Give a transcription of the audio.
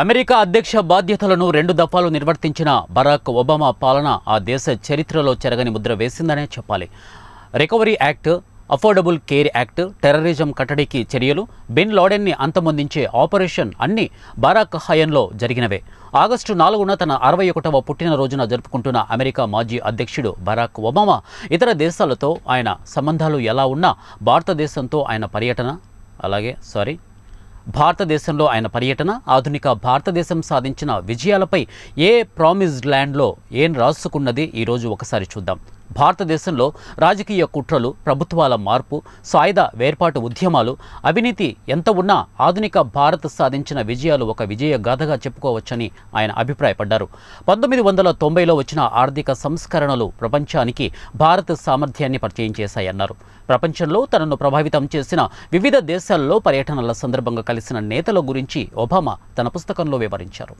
America అధ్యక్ష బాధ్యతలను రెండు దఫాలు నిర్వర్తించిన బరాక్ ఒబామా పాలన ఆ దేశ చరిత్రలో చెరగని ముద్ర వేసిందనే చెప్పాలి recovery act affordable care act terrorism కట్టడికి చర్యలు బిన్ లాడెన్ని అంతమొందించే ఆపరేషన్ అన్ని బరాక్ హయంలో జరిగినవే ఆగస్టు నాలుగున తన అరవై ఒకటవ పుట్టినరోజున జరుపుకుంటున్న అమెరికా మాజీ అధ్యక్షుడు బరాక్ ఒబామా ఇతర దేశాలతో ఆయన సంబంధాలు ఎలా ఉన్నా భారతదేశంతో ఆయన పర్యటన అలాగే సారీ భారతదేశంలో ఆయన పర్యటన ఆధునిక భారతదేశం సాధించిన విజయాలపై ఏ ప్రామిస్డ్ ల్యాండ్లో ఏం రాసుకున్నది ఈరోజు ఒకసారి చూద్దాం భారతదేశంలో రాజకీయ కుట్రలు ప్రభుత్వాల మార్పు సాయుధ వేర్పాటు ఉద్యమాలు అవినీతి ఎంత ఉన్నా ఆధునిక భారత్ సాధించిన విజయాలు ఒక విజయ గాథగా చెప్పుకోవచ్చని ఆయన అభిప్రాయపడ్డారు పంతొమ్మిది వందల తొంభైలో వచ్చిన ఆర్థిక సంస్కరణలు ప్రపంచానికి భారత సామర్థ్యాన్ని పరిచయం చేశాయన్నారు ప్రపంచంలో తనను ప్రభావితం చేసిన వివిధ దేశాల్లో పర్యటనల సందర్భంగా కలిసిన నేతల గురించి ఒబామా తన పుస్తకంలో వివరించారు